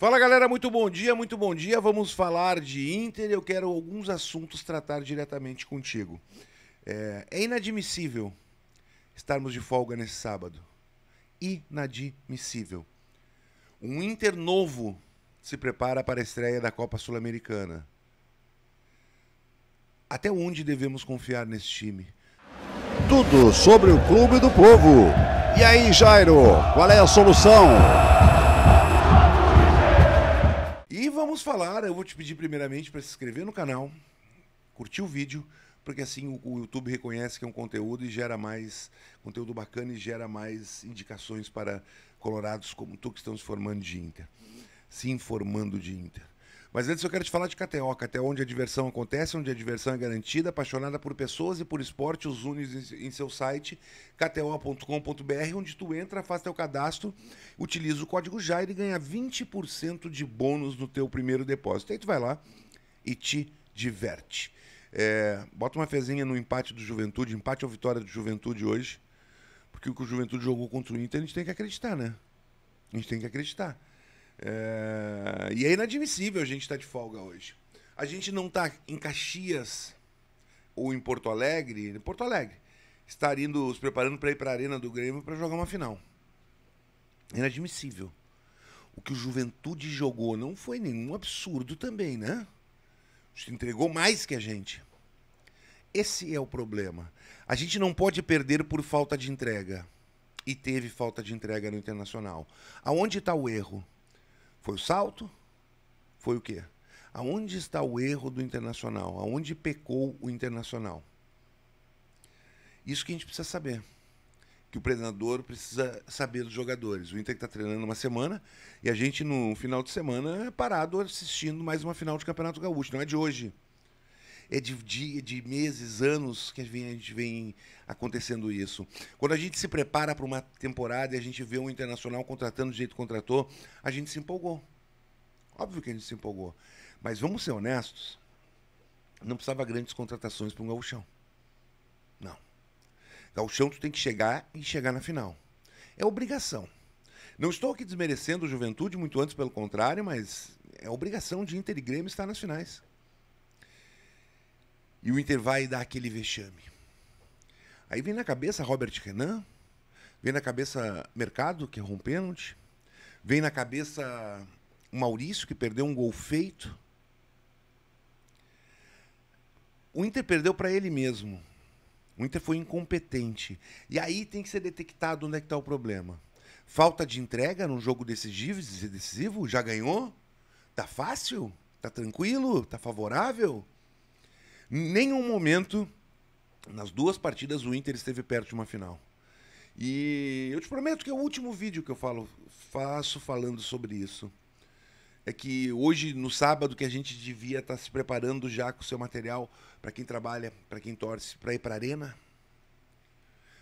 Fala galera, muito bom dia, muito bom dia. Vamos falar de Inter. Eu quero alguns assuntos tratar diretamente contigo. É, é inadmissível estarmos de folga nesse sábado. Inadmissível. Um Inter novo se prepara para a estreia da Copa Sul-Americana. Até onde devemos confiar nesse time? Tudo sobre o Clube do Povo. E aí, Jairo, qual é a solução? E vamos falar, eu vou te pedir primeiramente para se inscrever no canal, curtir o vídeo, porque assim o, o, YouTube reconhece que é um conteúdo e gera mais conteúdo bacana e gera mais indicações para colorados como tu que estão se formando de Inter, se informando de Inter. Mas antes eu quero te falar de KTO. até onde a diversão acontece, onde a diversão é garantida, apaixonada por pessoas e por esporte, os unes em seu site, kto.com.br, onde tu entra, faz teu cadastro, utiliza o código Jair e ganha 20% de bônus no teu primeiro depósito. Aí tu vai lá e te diverte. É, bota uma fezinha no empate do Juventude, empate ou vitória do Juventude hoje, porque o que o Juventude jogou contra o Inter, a gente tem que acreditar, né? A gente tem que acreditar. É... E é inadmissível a gente estar tá de folga hoje. A gente não está em Caxias ou em Porto Alegre. Em Porto Alegre. Estar indo, se preparando para ir para a Arena do Grêmio para jogar uma final. É inadmissível. O que o Juventude jogou não foi nenhum absurdo também, né? Se entregou mais que a gente. Esse é o problema. A gente não pode perder por falta de entrega. E teve falta de entrega no Internacional. Aonde está o erro? Foi o salto? Foi o quê? Aonde está o erro do internacional? Aonde pecou o internacional? Isso que a gente precisa saber. Que o treinador precisa saber dos jogadores. O Inter está treinando uma semana e a gente, no final de semana, é parado assistindo mais uma final de Campeonato Gaúcho. Não é de hoje é de, de, de meses, anos que a gente vem acontecendo isso. Quando a gente se prepara para uma temporada e a gente vê um internacional contratando do jeito que contratou, a gente se empolgou. Óbvio que a gente se empolgou. Mas vamos ser honestos, não precisava grandes contratações para um gauchão. Não. Gauchão tu tem que chegar e chegar na final. É obrigação. Não estou aqui desmerecendo o Juventude, muito antes pelo contrário, mas é obrigação de Inter e Grêmio estar nas finais. E o Inter vai dar aquele vexame. Aí vem na cabeça Robert Renan, vem na cabeça Mercado, que errou um pênalti, vem na cabeça Maurício, que perdeu um gol feito. O Inter perdeu para ele mesmo. O Inter foi incompetente. E aí tem que ser detectado onde é que está o problema. Falta de entrega num jogo decisivo, decisivo, já ganhou? Tá fácil? Tá tranquilo? Tá favorável? nenhum momento, nas duas partidas, o Inter esteve perto de uma final. E eu te prometo que é o último vídeo que eu falo, faço falando sobre isso. É que hoje, no sábado, que a gente devia estar se preparando já com o seu material para quem trabalha, para quem torce, para ir para a Arena,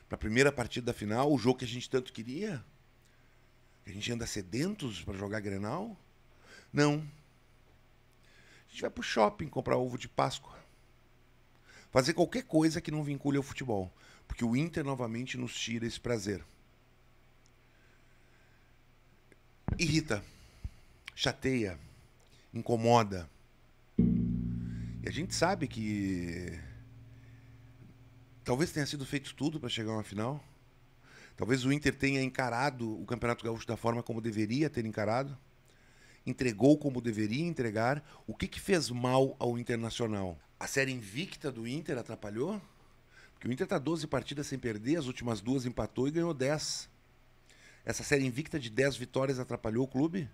para a primeira partida da final, o jogo que a gente tanto queria. A gente anda sedentos para jogar Grenal? Não. A gente vai para o shopping comprar ovo de Páscoa fazer qualquer coisa que não vincule ao futebol, porque o Inter novamente nos tira esse prazer. Irrita, chateia, incomoda. E a gente sabe que talvez tenha sido feito tudo para chegar a uma final. Talvez o Inter tenha encarado o Campeonato Gaúcho da forma como deveria ter encarado entregou como deveria entregar, o que, que fez mal ao Internacional? A série invicta do Inter atrapalhou? Porque o Inter está 12 partidas sem perder, as últimas duas empatou e ganhou 10. Essa série invicta de 10 vitórias atrapalhou o clube?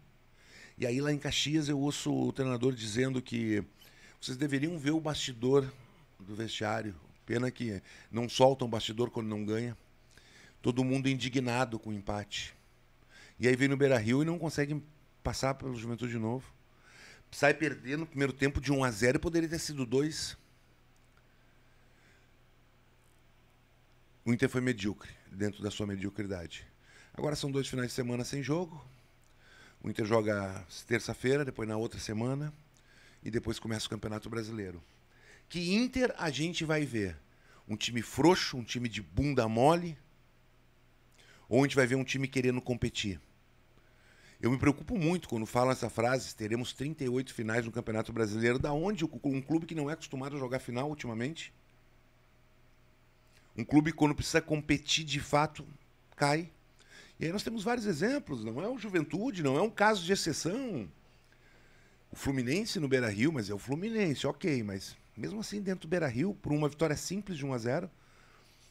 E aí lá em Caxias eu ouço o treinador dizendo que vocês deveriam ver o bastidor do vestiário. Pena que não soltam o bastidor quando não ganha. Todo mundo indignado com o empate. E aí vem no Beira Rio e não consegue passar pelo Juventude de novo. Sai perdendo no primeiro tempo de 1 a 0 e poderia ter sido 2. O Inter foi medíocre, dentro da sua mediocridade. Agora são dois finais de semana sem jogo. O Inter joga terça-feira, depois na outra semana. E depois começa o Campeonato Brasileiro. Que Inter a gente vai ver? Um time frouxo, um time de bunda mole? Ou a gente vai ver um time querendo competir? Eu me preocupo muito quando falam essa frase, teremos 38 finais no Campeonato Brasileiro. Da onde um clube que não é acostumado a jogar final ultimamente? Um clube quando precisa competir de fato, cai. E aí nós temos vários exemplos, não é o Juventude, não é um caso de exceção. O Fluminense no Beira-Rio, mas é o Fluminense, OK, mas mesmo assim dentro do Beira-Rio, por uma vitória simples de 1 a 0,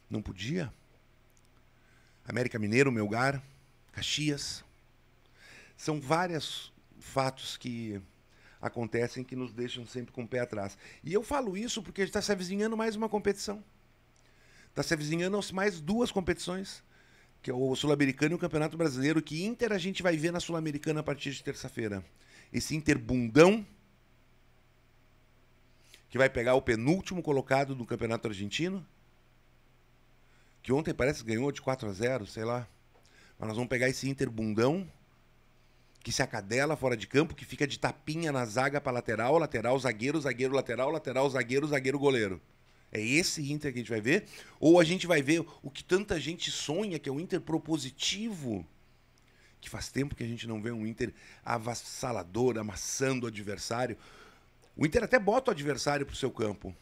não podia. América Mineiro, Melgar, Caxias, são vários fatos que acontecem que nos deixam sempre com o pé atrás. E eu falo isso porque a gente está se avizinhando mais uma competição. Está se avizinhando mais duas competições, que é o Sul-Americano e o Campeonato Brasileiro, que Inter a gente vai ver na Sul-Americana a partir de terça-feira. Esse Inter bundão, que vai pegar o penúltimo colocado do Campeonato Argentino, que ontem parece que ganhou de 4 a 0, sei lá. Mas nós vamos pegar esse Inter bundão, que se acadela fora de campo, que fica de tapinha na zaga para lateral, lateral, zagueiro, zagueiro, lateral, lateral, zagueiro, zagueiro, goleiro. É esse Inter que a gente vai ver? Ou a gente vai ver o que tanta gente sonha, que é o Inter propositivo? Que faz tempo que a gente não vê um Inter avassalador, amassando o adversário. O Inter até bota o adversário pro seu campo.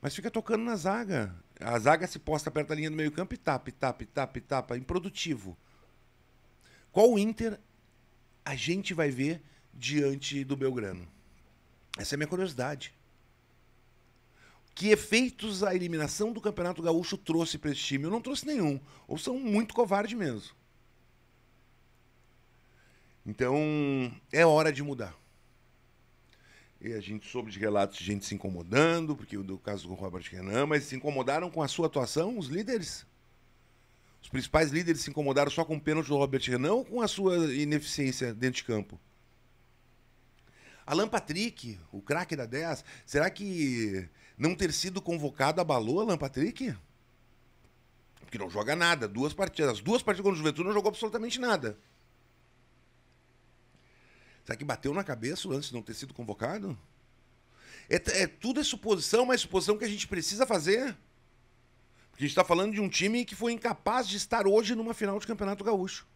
Mas fica tocando na zaga. A zaga se posta perto da linha do meio-campo e tapa, tapa, tapa, tapa, improdutivo. Qual Inter a gente vai ver diante do Belgrano? Essa é a minha curiosidade. Que efeitos a eliminação do Campeonato Gaúcho trouxe para esse time? Eu não trouxe nenhum. Ou são muito covardes mesmo. Então, é hora de mudar. E a gente soube de relatos de gente se incomodando, porque do caso do Robert Renan, mas se incomodaram com a sua atuação os líderes? Os principais líderes se incomodaram só com o pênalti do Robert Renan ou com a sua ineficiência dentro de campo? Alan Patrick, o craque da 10, será que não ter sido convocado abalou Alan Patrick? Porque não joga nada, duas partidas. As duas partidas contra o Juventude não jogou absolutamente nada. Será que bateu na cabeça o lance de não ter sido convocado? É, é, tudo é suposição, mas suposição que a gente precisa fazer. Porque a gente está falando de um time que foi incapaz de estar hoje numa final de Campeonato Gaúcho.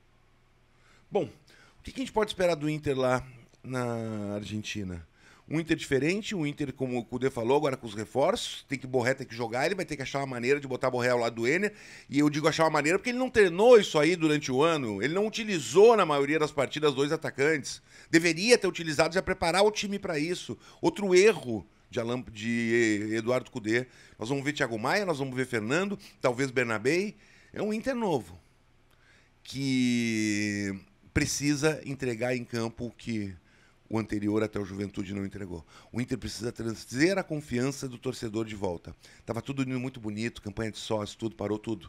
Bom, o que, que a gente pode esperar do Inter lá na Argentina? um Inter diferente, um Inter, como o Cudê falou, agora com os reforços, tem que Borré tem que jogar, ele vai ter que achar uma maneira de botar Borré ao lado do Ener, e eu digo achar uma maneira porque ele não treinou isso aí durante o ano, ele não utilizou na maioria das partidas dois atacantes, deveria ter utilizado já preparar o time para isso, outro erro, de, Alan, de Eduardo Cudê. Nós vamos ver Thiago Maia, nós vamos ver Fernando, talvez Bernabei. É um Inter novo que precisa entregar em campo o que o anterior até o Juventude não entregou. O Inter precisa trazer a confiança do torcedor de volta. Tava tudo indo muito bonito, campanha de sócio, tudo, parou tudo.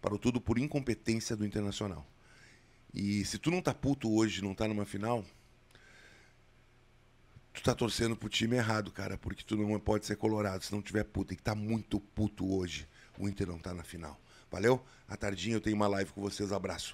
Parou tudo por incompetência do Internacional. E se tu não tá puto hoje, não tá numa final, tu tá torcendo pro time errado, cara, porque tu não pode ser colorado se não tiver puto. Tem que tá muito puto hoje. O Inter não tá na final. Valeu? À tardinha eu tenho uma live com vocês. Abraço.